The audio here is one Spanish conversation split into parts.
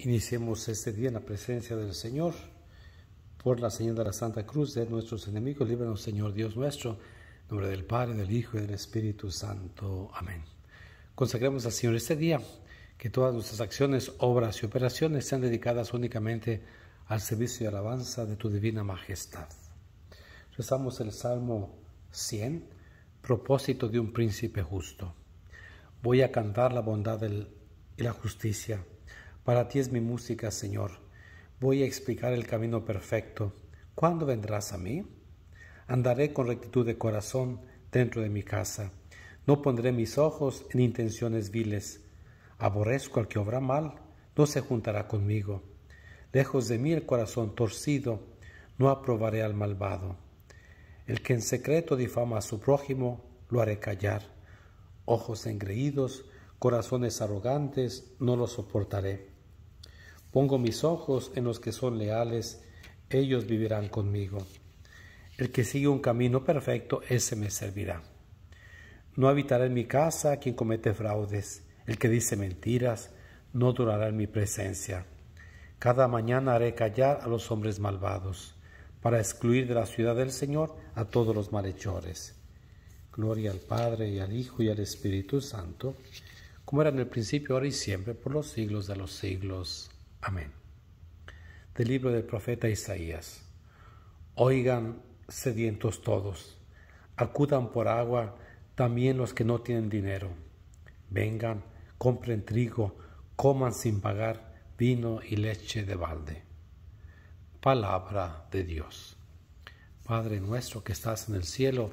Iniciemos este día en la presencia del Señor. Por la señal de la Santa Cruz de nuestros enemigos, líbranos, Señor Dios nuestro. En nombre del Padre, del Hijo y del Espíritu Santo. Amén. Consagremos al Señor este día, que todas nuestras acciones, obras y operaciones sean dedicadas únicamente al servicio y alabanza de tu divina majestad. Rezamos el Salmo 100, propósito de un príncipe justo. Voy a cantar la bondad y la justicia para ti es mi música, Señor. Voy a explicar el camino perfecto. ¿Cuándo vendrás a mí? Andaré con rectitud de corazón dentro de mi casa. No pondré mis ojos en intenciones viles. Aborrezco al que obra mal, no se juntará conmigo. Lejos de mí el corazón torcido, no aprobaré al malvado. El que en secreto difama a su prójimo, lo haré callar. Ojos engreídos, corazones arrogantes, no lo soportaré. Pongo mis ojos en los que son leales, ellos vivirán conmigo. El que sigue un camino perfecto, ese me servirá. No habitará en mi casa quien comete fraudes, el que dice mentiras, no durará en mi presencia. Cada mañana haré callar a los hombres malvados, para excluir de la ciudad del Señor a todos los malhechores. Gloria al Padre y al Hijo y al Espíritu Santo, como era en el principio, ahora y siempre, por los siglos de los siglos. Amén. Del libro del profeta Isaías. Oigan, sedientos todos, acudan por agua también los que no tienen dinero. Vengan, compren trigo, coman sin pagar vino y leche de balde. Palabra de Dios. Padre nuestro que estás en el cielo,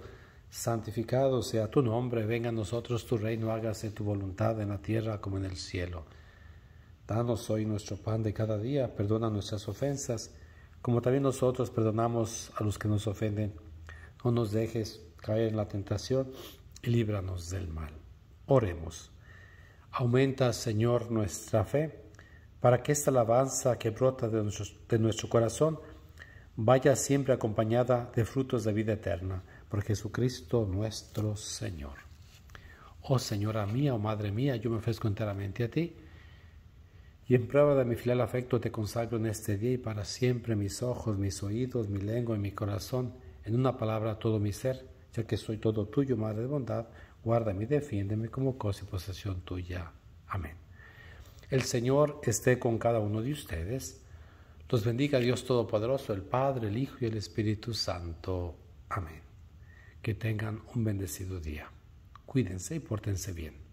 santificado sea tu nombre, venga a nosotros tu reino, hágase tu voluntad en la tierra como en el cielo. Danos hoy nuestro pan de cada día, perdona nuestras ofensas, como también nosotros perdonamos a los que nos ofenden. No nos dejes caer en la tentación y líbranos del mal. Oremos. Aumenta, Señor, nuestra fe, para que esta alabanza que brota de nuestro, corazón vaya siempre acompañada de frutos de vida eterna, por Jesucristo nuestro Señor. Oh Señora mía, oh Madre mía, yo me ofrezco enteramente a ti y en prueba de mi fiel afecto te consagro en este día y para siempre mis ojos, mis oídos, mi lengua y mi corazón, en una palabra todo mi ser, ya que soy todo tuyo, Madre de bondad, guárdame y defiéndeme como cosa y posesión tuya. Amén. El Señor esté con cada uno de ustedes. Los bendiga Dios Todopoderoso, el Padre, el Hijo y el Espíritu Santo. Amén. Que tengan un bendecido día. Cuídense y pórtense bien.